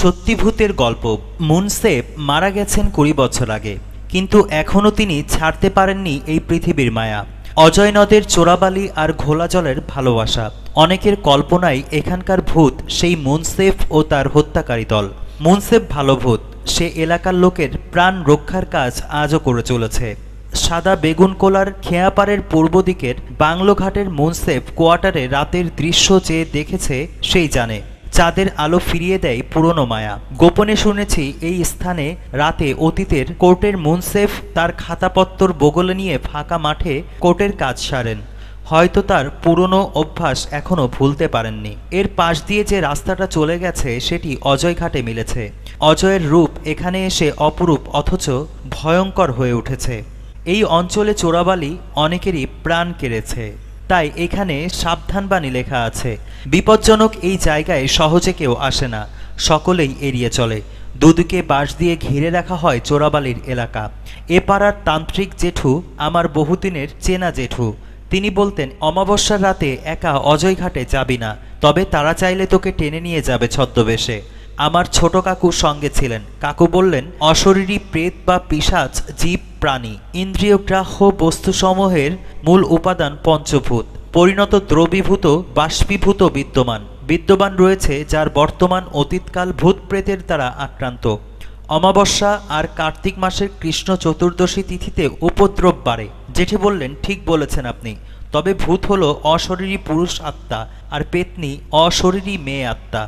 সত্যিভূতের গল্প মুনসেফ মারা গেছেন কুড়ি বছর আগে কিন্তু এখনও তিনি ছাড়তে পারেননি এই পৃথিবীর মায়া অজয় নদের চোরাবালি আর ঘোলা জলের ভালোবাসা অনেকের কল্পনায় এখানকার ভূত সেই মুনসেফ ও তার হত্যাকারী দল মুনসেফ ভালো ভূত সে এলাকার লোকের প্রাণ রক্ষার কাজ আজও করে চলেছে সাদা বেগুনকোলার খেয়াপাড়ের পূর্ব দিকের বাংলোঘাটের মুনসেফ কোয়ার্টারে রাতের দৃশ্য যে দেখেছে সেই জানে চাঁদের আলো ফিরিয়ে দেয় পুরনো মায়া গোপনে শুনেছি এই স্থানে রাতে অতীতের কোর্টের মুনসেফ তার খাতাপত্তর বগলে নিয়ে ফাঁকা মাঠে কোর্টের কাজ সারেন হয়তো তার পুরনো অভ্যাস এখনও ভুলতে পারেননি এর পাশ দিয়ে যে রাস্তাটা চলে গেছে সেটি অজয় ঘাটে মিলেছে অজয়ের রূপ এখানে এসে অপরূপ অথচ ভয়ঙ্কর হয়ে উঠেছে এই অঞ্চলে চোরাবালি অনেকেরই প্রাণ কেড়েছে তাই এখানে সাবধানবাণী লেখা আছে বিপজ্জনক এই জায়গায় সহজে কেউ আসে না সকলেই এড়িয়ে চলে দুদুকে বাঁশ দিয়ে ঘিরে রাখা হয় চোরাবালির এলাকা এ পাড়ার তান্ত্রিক জেঠু আমার বহুদিনের চেনা জেঠু তিনি বলতেন অমাবস্যার রাতে একা অজয়ঘাটে যাবি না তবে তারা চাইলে তোকে টেনে নিয়ে যাবে ছদ্মবেশে আমার ছোট কাকু সঙ্গে ছিলেন কাকু বললেন অশরীরী প্রেত বা পিসাচ জীব প্রাণী ইন্দ্রিয় গ্রাহ্য বস্তুসমূহের মূল উপাদান পঞ্চভূত পরিণত দ্রবীভূত বাষ্পীভূত বিদ্যমান বিদ্যমান রয়েছে যার বর্তমান অতীতকাল ভূত প্রেতের দ্বারা আক্রান্ত অমাবস্যা আর কার্তিক মাসের কৃষ্ণ চতুর্দশী তিথিতে উপদ্রব বাড়ে জেঠি বললেন ঠিক বলেছেন আপনি তবে ভূত হলো অশরীরী পুরুষ আত্মা আর পেতনি অশরীরী মেয়ে আত্মা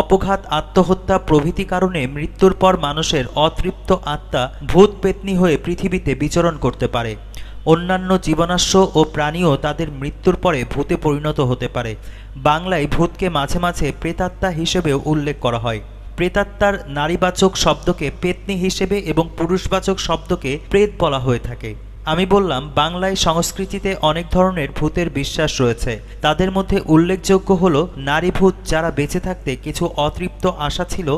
অপঘাত আত্মহত্যা প্রভৃতি কারণে মৃত্যুর পর মানুষের অতৃপ্ত আত্মা ভূত পেতনি হয়ে পৃথিবীতে বিচরণ করতে পারে অন্যান্য জীবনাশ্য ও প্রাণীও তাদের মৃত্যুর পরে ভূতে পরিণত হতে পারে বাংলায় ভূতকে মাঝে মাঝে প্রেতাত্মা হিসেবেও উল্লেখ করা হয় প্রেতাত্মার নারীবাচক শব্দকে পেতনি হিসেবে এবং পুরুষবাচক শব্দকে প্রেত বলা হয়ে থাকে আমি বললাম বাংলায় সংস্কৃতিতে অনেক ধরনের ভূতের বিশ্বাস রয়েছে তাদের মধ্যে উল্লেখযোগ্য হল নারী ভূত যারা বেঁচে থাকতে কিছু অতৃপ্ত আশা ছিল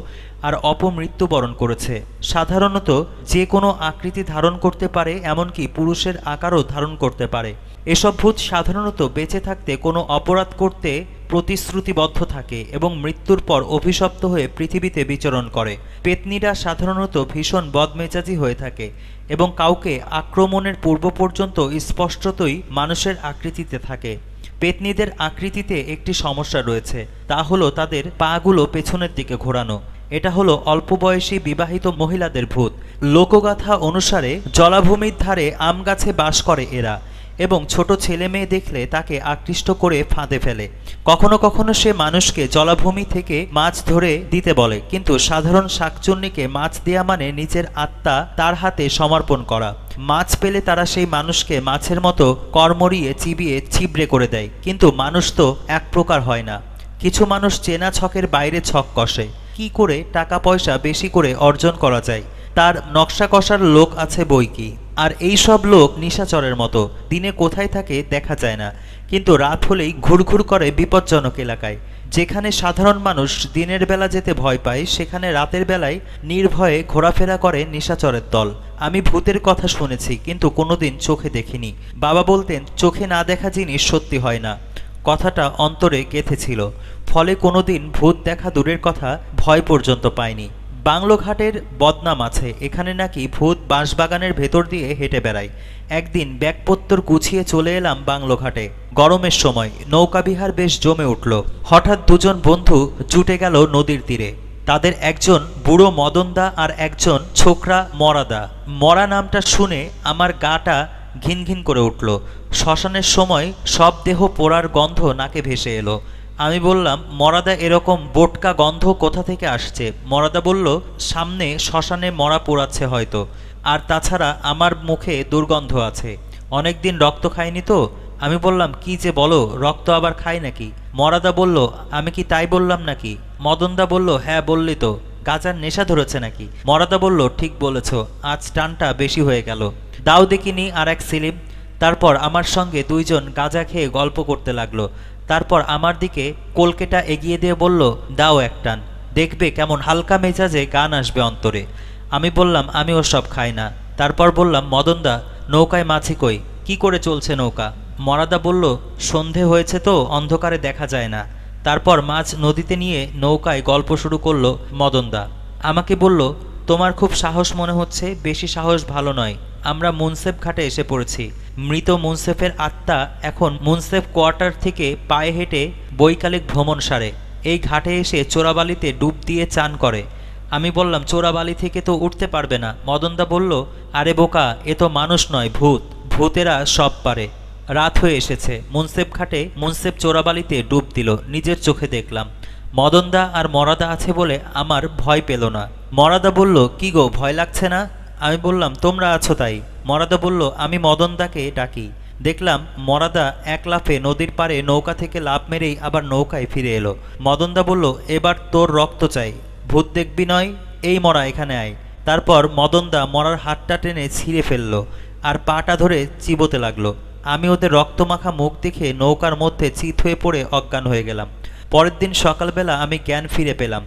আর অপমৃত্যুবরণ করেছে সাধারণত যে কোনো আকৃতি ধারণ করতে পারে এমনকি পুরুষের আকারও ধারণ করতে পারে এসব ভূত সাধারণত বেঁচে থাকতে কোনো অপরাধ করতে প্রতিশ্রুতিবদ্ধ থাকে এবং মৃত্যুর পর অভিশপ্ত হয়ে পৃথিবীতে বিচরণ করে পেতনিরা সাধারণত ভীষণ বদমেজাজি হয়ে থাকে এবং কাউকে আক্রমণের পূর্ব পর্যন্ত স্পষ্টতই মানুষের আকৃতিতে থাকে পেতনিদের আকৃতিতে একটি সমস্যা রয়েছে তা হলো তাদের পাগুলো পেছনের দিকে ঘোরানো এটা হলো অল্প বয়সী বিবাহিত মহিলাদের ভূত লোকগাথা অনুসারে জলাভূমির ধারে আম গাছে বাস করে এরা এবং ছোট ছেলে মেয়ে দেখলে তাকে আকৃষ্ট করে ফাঁদে ফেলে কখনো কখনো সে মানুষকে জলাভূমি থেকে মাছ ধরে দিতে বলে কিন্তু সাধারণ শাকচুন্নিকে মাছ দেয়া মানে নিজের আত্মা তার হাতে সমর্পণ করা মাছ পেলে তারা সেই মানুষকে মাছের মতো কর্মরিয়ে চিবিয়ে ছিবড়ে করে দেয় কিন্তু মানুষ তো এক প্রকার হয় না কিছু মানুষ চেনা ছকের বাইরে ছক কষে কি করে টাকা পয়সা বেশি করে অর্জন করা যায় তার নকশা কষার লোক আছে বই কি আর এই সব লোক নিশাচরের মতো দিনে কোথায় থাকে দেখা যায় না কিন্তু রাত হলেই ঘুরঘুর করে বিপজ্জনক এলাকায় যেখানে সাধারণ মানুষ দিনের বেলা যেতে ভয় পায় সেখানে রাতের বেলায় নির্ভয়ে ঘোরাফেরা করে নিশাচরের দল আমি ভূতের কথা শুনেছি কিন্তু কোনোদিন চোখে দেখিনি বাবা বলতেন চোখে না দেখা জিনিস সত্যি হয় না কথাটা অন্তরে কেঁথেছিল ফলে কোনোদিন ভূত দেখা দূরের কথা ভয় পর্যন্ত পায়নি বাংলোঘাটের বদনাম আছে এখানে নাকি ভূত বাঁশবাগানের ভেতর দিয়ে হেঁটে বেড়ায় একদিন ব্যাগপত্তর গুছিয়ে চলে এলাম বাংলোঘাটে গরমের সময় নৌকাবিহার বেশ জমে উঠল হঠাৎ দুজন বন্ধু জুটে গেল নদীর তীরে তাদের একজন বুড়ো মদনদা আর একজন ছোকরা মরাদা মরা নামটা শুনে আমার গাটা ঘিনঘিন করে উঠল শ্মশানের সময় সব দেহ পোড়ার গন্ধ নাকে ভেসে এলো আমি বললাম মরাদা এরকম বোটকা গন্ধ কোথা থেকে আসছে মরাদা বলল সামনে শ্মশানে মরা পোড়াচ্ছে হয়তো আর তাছাড়া আমার মুখে দুর্গন্ধ আছে অনেক দিন রক্ত খাইনি তো আমি বললাম কি যে বলো রক্ত আবার খাই নাকি মরাদা বলল আমি কি তাই বললাম নাকি মদনদা বলল হ্যাঁ বললি তো গাজার নেশা ধরেছে নাকি মরাদা বলল ঠিক বলেছ আজ টানটা বেশি হয়ে গেল দাও দেখিনি আর এক সিলিম তারপর আমার সঙ্গে দুইজন গাঁজা খেয়ে গল্প করতে লাগলো তারপর আমার দিকে কলকেটা এগিয়ে দিয়ে বলল দাও একটান দেখবে কেমন হালকা মেজাজে গান আসবে অন্তরে আমি বললাম আমি ওসব খাই না তারপর বললাম মদনদা নৌকায় মাছি কই কি করে চলছে নৌকা মরাদা বলল সন্ধে হয়েছে তো অন্ধকারে দেখা যায় না তারপর মাছ নদীতে নিয়ে নৌকায় গল্প শুরু করল মদনদা আমাকে বলল তোমার খুব সাহস মনে হচ্ছে বেশি সাহস ভালো নয় আমরা মুনসেফ ঘাটে এসে পড়েছি মৃত মুনসেফের আত্মা এখন মুনসেফ কোয়ার্টার থেকে পায়ে হেঁটে বৈকালিক ভ্রমণ সারে এই ঘাটে এসে চোরাবালিতে ডুব দিয়ে চান করে আমি বললাম চোরাবালি থেকে তো উঠতে পারবে না মদনদা বলল আরে বোকা এ তো মানুষ নয় ভূত ভূতেরা সব পারে রাত হয়ে এসেছে মুনসেফ ঘাটে মুনসেফ চোরাবালিতে ডুব দিল নিজের চোখে দেখলাম মদনদা আর মরাদা আছে বলে আমার ভয় পেল না মরাদা বলল কি গো ভয় লাগছে না আমি বললাম তোমরা আছো তাই মরাদা বলল আমি মদনদাকে ডাকি দেখলাম মরাদা এক লাফে নদীর পারে নৌকা থেকে লাভ মেরেই আবার নৌকায় ফিরে এলো মদনদা বলল এবার তোর রক্ত চাই ভূত দেখবি নয় এই মরা এখানে আয় তারপর মদনদা মরার হাতটা টেনে ছিঁড়ে ফেলল আর পাটা ধরে চিবোতে লাগলো আমি ওদের রক্তমাখা মুখ দেখে নৌকার মধ্যে চিত হয়ে পড়ে অজ্ঞান হয়ে গেলাম পরের দিন সকালবেলা আমি জ্ঞান ফিরে পেলাম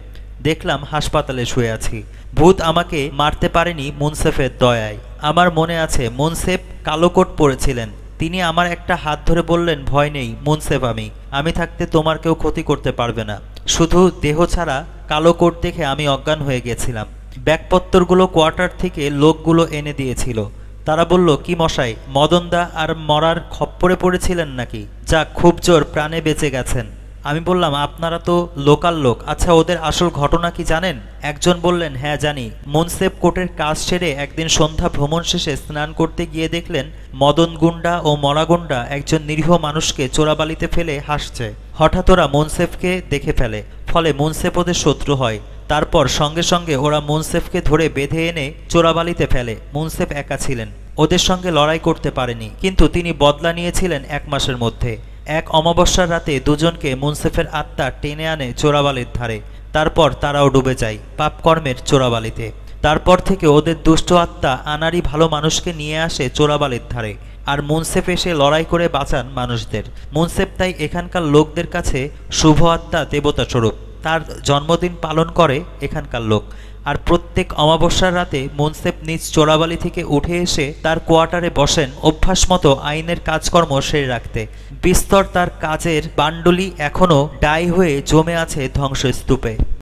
দেখলাম হাসপাতালে শুয়ে আছি ভূত আমাকে মারতে পারেনি মুনসেফের দয়ায় আমার মনে আছে মুনসেফ কালো কোট পরেছিলেন তিনি আমার একটা হাত ধরে বললেন ভয় নেই মুনসেফ আমি আমি থাকতে তোমার কেউ ক্ষতি করতে পারবে না শুধু দেহ ছাড়া কালো কোট দেখে আমি অজ্ঞান হয়ে গেছিলাম ব্যাগপত্তরগুলো কোয়ার্টার থেকে লোকগুলো এনে দিয়েছিল তারা বলল কি মশাই মদনদা আর মরার খপ্পরে পড়েছিলেন নাকি যা খুব জোর প্রাণে বেঁচে গেছেন আমি বললাম আপনারা তো লোকাল লোক আচ্ছা ওদের আসল ঘটনা কি জানেন একজন বললেন হ্যাঁ জানি মনসেপ কোর্টের কাজ সেরে একদিন সন্ধ্যা ভ্রমণ শেষে স্নান করতে গিয়ে দেখলেন মদন গুন্ডা ও মরাগুন্ডা একজন নিরীহ মানুষকে চোরাবালিতে ফেলে হাসছে হঠাৎ ওরা মনসেফকে দেখে ফেলে ফলে মনসেফ ওদের শত্রু হয় তারপর সঙ্গে সঙ্গে ওরা মনসেফকে ধরে বেঁধে এনে চোরাবালিতে ফেলে মনসেফ একা ছিলেন ওদের সঙ্গে লড়াই করতে পারেনি কিন্তু তিনি বদলা নিয়েছিলেন এক মাসের মধ্যে এক অমাবস্যার রাতে দুজনকে মুনসেফের আত্মা টেনে আনে চোরাবালির ধারে তারপর তারাও ডুবে যায় পাপকর্মের চোরাবালিতে তারপর থেকে ওদের দুষ্ট আত্মা আনারি ভালো মানুষকে নিয়ে আসে চোরাবালির ধারে আর মুনসেফ এসে লড়াই করে বাঁচান মানুষদের মুনসেফ তাই এখানকার লোকদের কাছে শুভ আত্মা দেবতা স্বরূপ তার জন্মদিন পালন করে এখানকার লোক আর প্রত্যেক অমাবস্যার রাতে মুনসেফ নিজ চোরাবালি থেকে উঠে এসে তার কোয়ার্টারে বসেন অভ্যাস মতো আইনের কাজকর্ম সেরে রাখতে বিস্তর তার কাজের বান্ডুলি এখনও ডাই হয়ে জমে আছে ধ্বংসস্তূপে